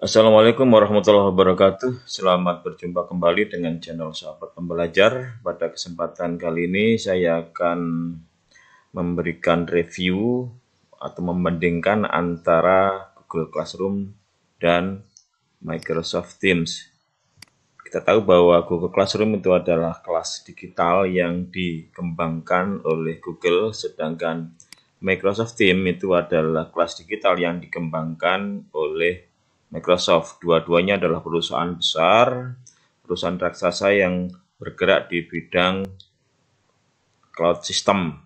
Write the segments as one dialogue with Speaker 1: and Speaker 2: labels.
Speaker 1: Assalamualaikum warahmatullahi wabarakatuh. Selamat berjumpa kembali dengan channel Sahabat Pembelajar. Pada kesempatan kali ini saya akan memberikan review atau membandingkan antara Google Classroom dan Microsoft Teams. Kita tahu bahwa Google Classroom itu adalah kelas digital yang dikembangkan oleh Google, sedangkan Microsoft Teams itu adalah kelas digital yang dikembangkan oleh Microsoft. Dua-duanya adalah perusahaan besar, perusahaan raksasa yang bergerak di bidang cloud system,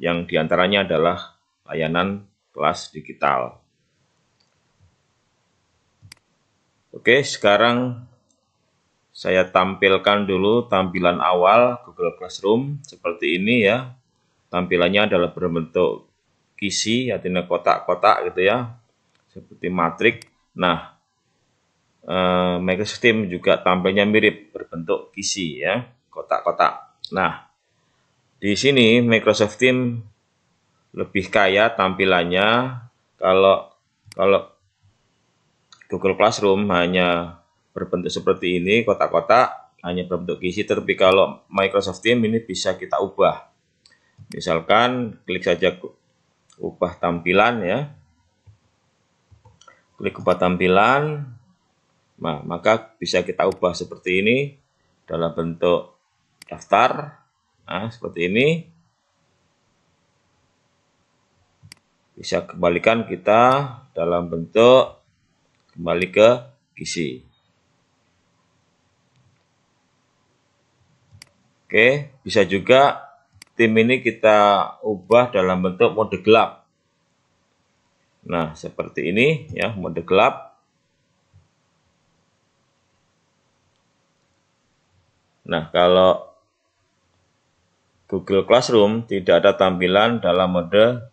Speaker 1: yang diantaranya adalah layanan kelas digital. Oke, sekarang saya tampilkan dulu tampilan awal Google Classroom seperti ini ya. Tampilannya adalah berbentuk kisi, artinya kotak-kotak gitu ya, seperti matriks. Nah, eh, megastem juga tampilnya mirip berbentuk kisi ya, kotak-kotak. Nah, di sini Microsoft Team lebih kaya tampilannya kalau kalau Google Classroom hanya berbentuk seperti ini kotak-kotak hanya berbentuk kisi tapi kalau Microsoft Team ini bisa kita ubah misalkan klik saja ubah tampilan ya klik ubah tampilan nah, maka bisa kita ubah seperti ini dalam bentuk daftar nah, seperti ini bisa kembalikan kita dalam bentuk kembali ke PC Oke, bisa juga tim ini kita ubah dalam bentuk mode gelap. Nah, seperti ini ya, mode gelap. Nah, kalau Google Classroom tidak ada tampilan dalam mode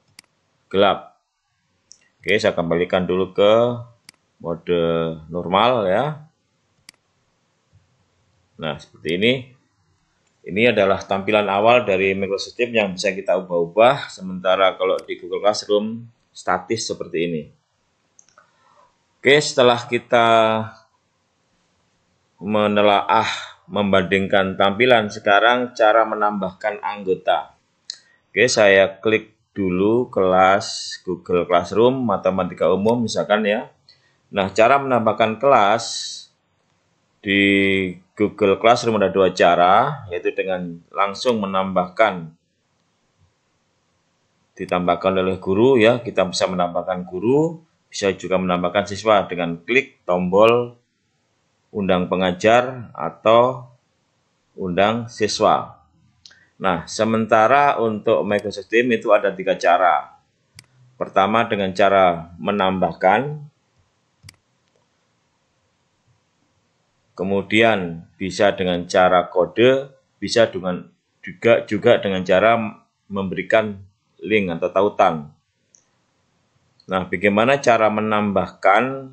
Speaker 1: gelap. Oke, saya kembalikan dulu ke mode normal ya. Nah, seperti ini. Ini adalah tampilan awal dari Microsoft Teams yang bisa kita ubah-ubah. Sementara kalau di Google Classroom statis seperti ini. Oke, setelah kita menelaah membandingkan tampilan, sekarang cara menambahkan anggota. Oke, saya klik dulu kelas Google Classroom Matematika Umum misalkan ya. Nah, cara menambahkan kelas di Google Classroom ada dua cara, yaitu dengan langsung menambahkan ditambahkan oleh guru ya kita bisa menambahkan guru bisa juga menambahkan siswa dengan klik tombol undang pengajar atau undang siswa nah sementara untuk Microsoft Teams itu ada tiga cara pertama dengan cara menambahkan kemudian bisa dengan cara kode bisa dengan juga juga dengan cara memberikan link atau tautan. Nah, bagaimana cara menambahkan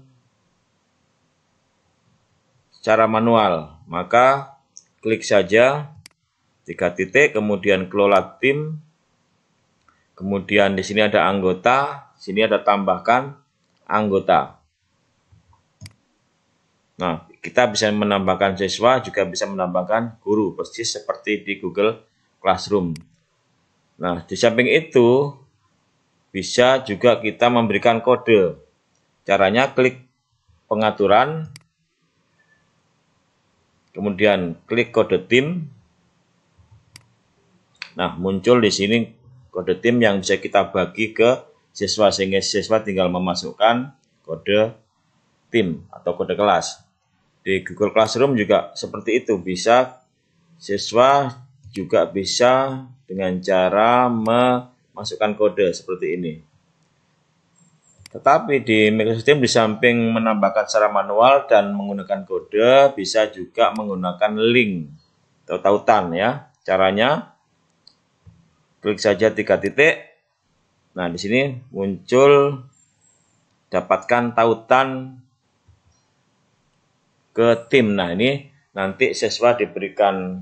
Speaker 1: secara manual? Maka klik saja tiga titik, kemudian kelola tim, kemudian di sini ada anggota, sini ada tambahkan anggota. Nah, kita bisa menambahkan siswa, juga bisa menambahkan guru, persis seperti di Google Classroom. Nah, di samping itu bisa juga kita memberikan kode. Caranya klik pengaturan, kemudian klik kode tim. Nah, muncul di sini kode tim yang bisa kita bagi ke siswa sehingga siswa tinggal memasukkan kode tim atau kode kelas. Di Google Classroom juga seperti itu, bisa siswa juga bisa dengan cara memasukkan kode seperti ini. Tetapi di Microsoft Teams di samping menambahkan secara manual dan menggunakan kode, bisa juga menggunakan link atau tautan ya. Caranya klik saja tiga titik. Nah, di sini muncul dapatkan tautan ke tim. Nah, ini nanti siswa diberikan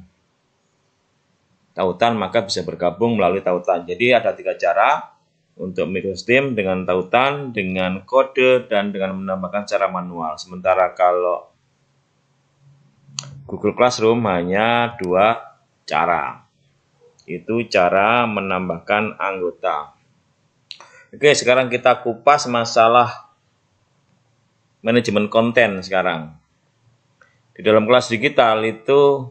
Speaker 1: tautan maka bisa bergabung melalui tautan. Jadi ada tiga cara untuk microstream dengan tautan, dengan kode dan dengan menambahkan cara manual. Sementara kalau Google Classroom hanya dua cara. Itu cara menambahkan anggota. Oke, sekarang kita kupas masalah manajemen konten sekarang. Di dalam kelas digital itu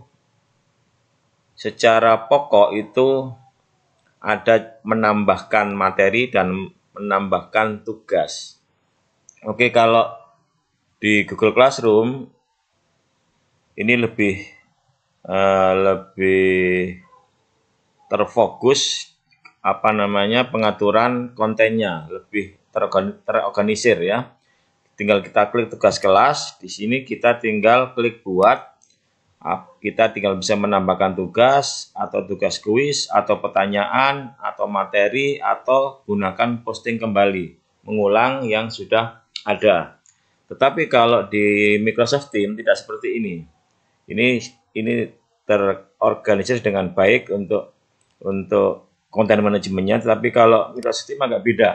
Speaker 1: secara pokok itu ada menambahkan materi dan menambahkan tugas. Oke, kalau di Google Classroom ini lebih uh, lebih terfokus apa namanya pengaturan kontennya lebih terorganisir ya. Tinggal kita klik tugas kelas, di sini kita tinggal klik buat kita tinggal bisa menambahkan tugas atau tugas kuis atau pertanyaan atau materi atau gunakan posting kembali mengulang yang sudah ada tetapi kalau di Microsoft Team tidak seperti ini ini ini terorganisir dengan baik untuk untuk konten manajemennya tetapi kalau Microsoft Team agak beda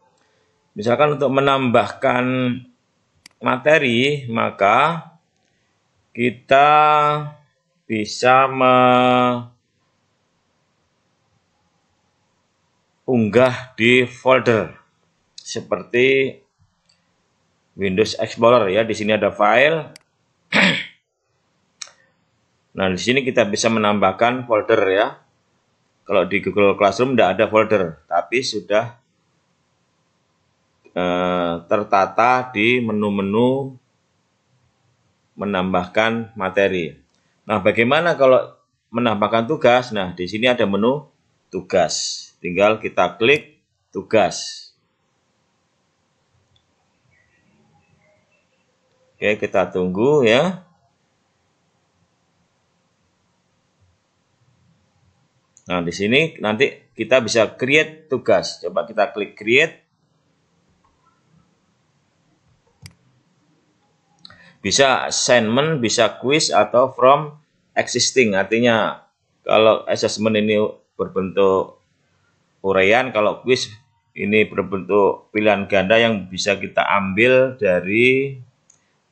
Speaker 1: misalkan untuk menambahkan materi maka kita bisa mengunggah di folder seperti Windows Explorer ya. Di sini ada file. Nah, di sini kita bisa menambahkan folder ya. Kalau di Google Classroom tidak ada folder, tapi sudah eh, tertata di menu-menu menambahkan materi. Nah, bagaimana kalau menambahkan tugas? Nah, di sini ada menu tugas. Tinggal kita klik tugas. Oke, kita tunggu ya. Nah, di sini nanti kita bisa create tugas. Coba kita klik create. Bisa assignment, bisa quiz atau from existing. Artinya kalau assessment ini berbentuk uraian, kalau quiz ini berbentuk pilihan ganda yang bisa kita ambil dari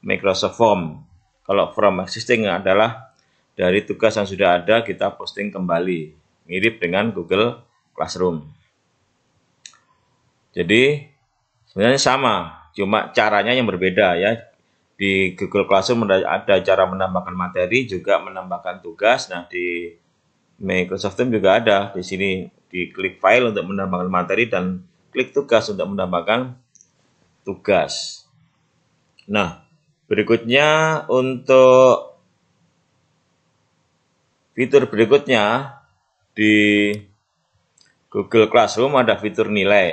Speaker 1: Microsoft Form. Kalau from existing adalah dari tugas yang sudah ada kita posting kembali, mirip dengan Google Classroom. Jadi sebenarnya sama, cuma caranya yang berbeda ya di Google Classroom ada cara menambahkan materi juga menambahkan tugas nah di Microsoft Teams juga ada di sini di klik file untuk menambahkan materi dan klik tugas untuk menambahkan tugas nah berikutnya untuk fitur berikutnya di Google Classroom ada fitur nilai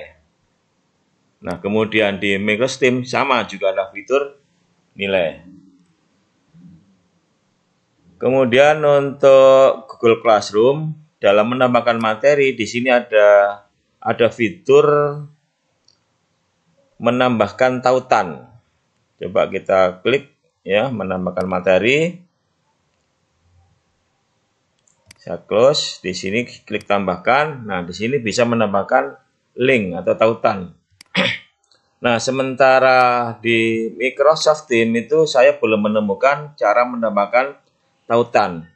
Speaker 1: nah kemudian di Microsoft Teams sama juga ada fitur nilai. Kemudian untuk Google Classroom dalam menambahkan materi di sini ada ada fitur menambahkan tautan. Coba kita klik ya menambahkan materi. Saya close di sini klik tambahkan. Nah, di sini bisa menambahkan link atau tautan. Nah, sementara di Microsoft Team itu saya belum menemukan cara menambahkan tautan.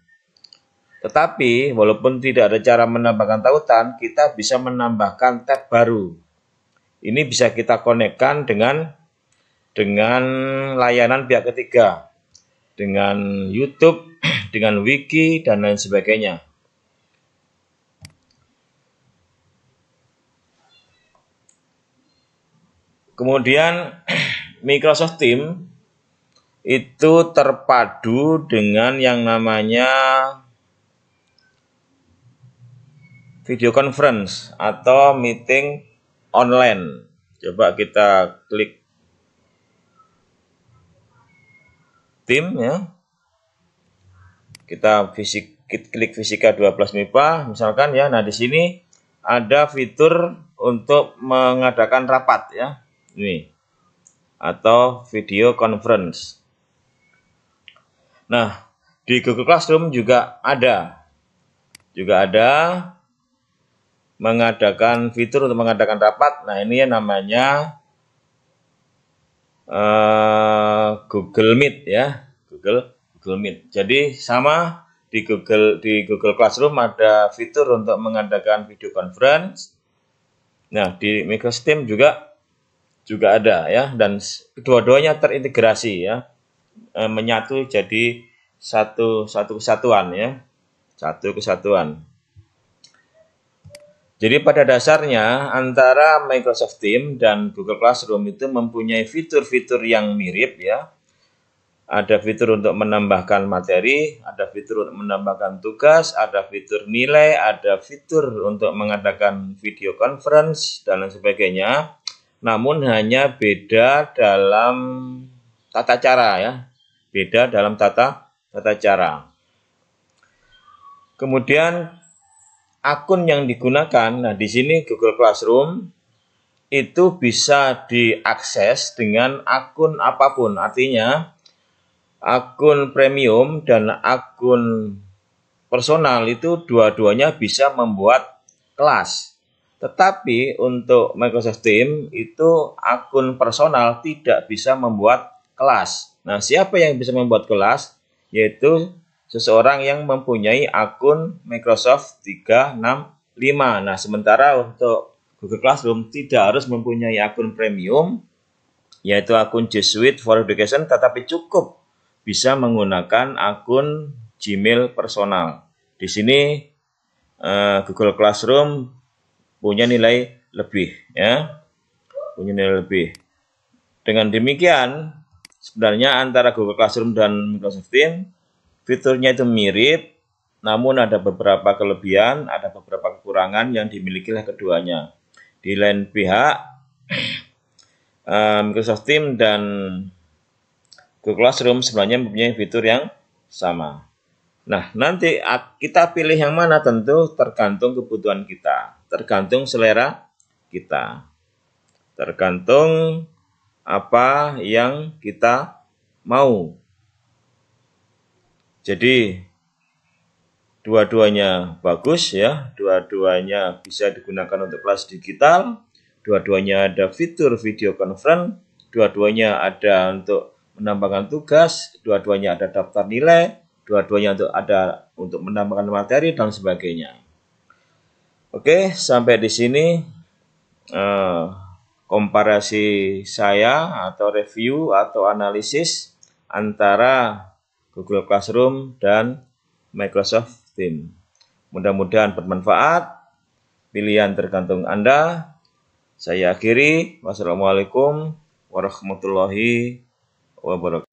Speaker 1: Tetapi, walaupun tidak ada cara menambahkan tautan, kita bisa menambahkan tab baru. Ini bisa kita konekkan dengan dengan layanan pihak ketiga, dengan YouTube, dengan wiki, dan lain sebagainya. Kemudian Microsoft Team itu terpadu dengan yang namanya video conference atau meeting online. Coba kita klik Team ya. Kita fisik klik fisika 12 MIPA misalkan ya. Nah, di sini ada fitur untuk mengadakan rapat ya ini atau video conference. Nah, di Google Classroom juga ada juga ada mengadakan fitur untuk mengadakan rapat. Nah, ini yang namanya uh, Google Meet ya, Google Google Meet. Jadi sama di Google di Google Classroom ada fitur untuk mengadakan video conference. Nah, di Microsoft Teams juga juga ada ya dan dua-duanya terintegrasi ya e, menyatu jadi satu satu kesatuan ya satu kesatuan jadi pada dasarnya antara Microsoft Teams dan Google Classroom itu mempunyai fitur-fitur yang mirip ya. Ada fitur untuk menambahkan materi, ada fitur untuk menambahkan tugas, ada fitur nilai, ada fitur untuk mengadakan video conference dan lain sebagainya namun hanya beda dalam tata cara ya. Beda dalam tata tata cara. Kemudian akun yang digunakan, nah di sini Google Classroom itu bisa diakses dengan akun apapun. Artinya akun premium dan akun personal itu dua-duanya bisa membuat kelas. Tetapi untuk Microsoft Teams itu akun personal tidak bisa membuat kelas. Nah, siapa yang bisa membuat kelas? Yaitu seseorang yang mempunyai akun Microsoft 365. Nah, sementara untuk Google Classroom tidak harus mempunyai akun premium, yaitu akun G Suite for Education, tetapi cukup bisa menggunakan akun Gmail personal. Di sini eh, Google Classroom punya nilai lebih ya punya nilai lebih dengan demikian sebenarnya antara Google Classroom dan Microsoft team fiturnya itu mirip namun ada beberapa kelebihan ada beberapa kekurangan yang dimiliki oleh keduanya di lain pihak eh, Microsoft team dan Google Classroom sebenarnya mempunyai fitur yang sama. Nah, nanti kita pilih yang mana tentu tergantung kebutuhan kita tergantung selera kita. Tergantung apa yang kita mau. Jadi dua-duanya bagus ya, dua-duanya bisa digunakan untuk kelas digital, dua-duanya ada fitur video conference, dua-duanya ada untuk menambahkan tugas, dua-duanya ada daftar nilai, dua-duanya untuk ada untuk menambahkan materi dan sebagainya. Oke, sampai di sini eh, komparasi saya atau review atau analisis antara Google Classroom dan Microsoft Teams. Mudah-mudahan bermanfaat. Pilihan tergantung Anda. Saya akhiri. Wassalamualaikum warahmatullahi wabarakatuh.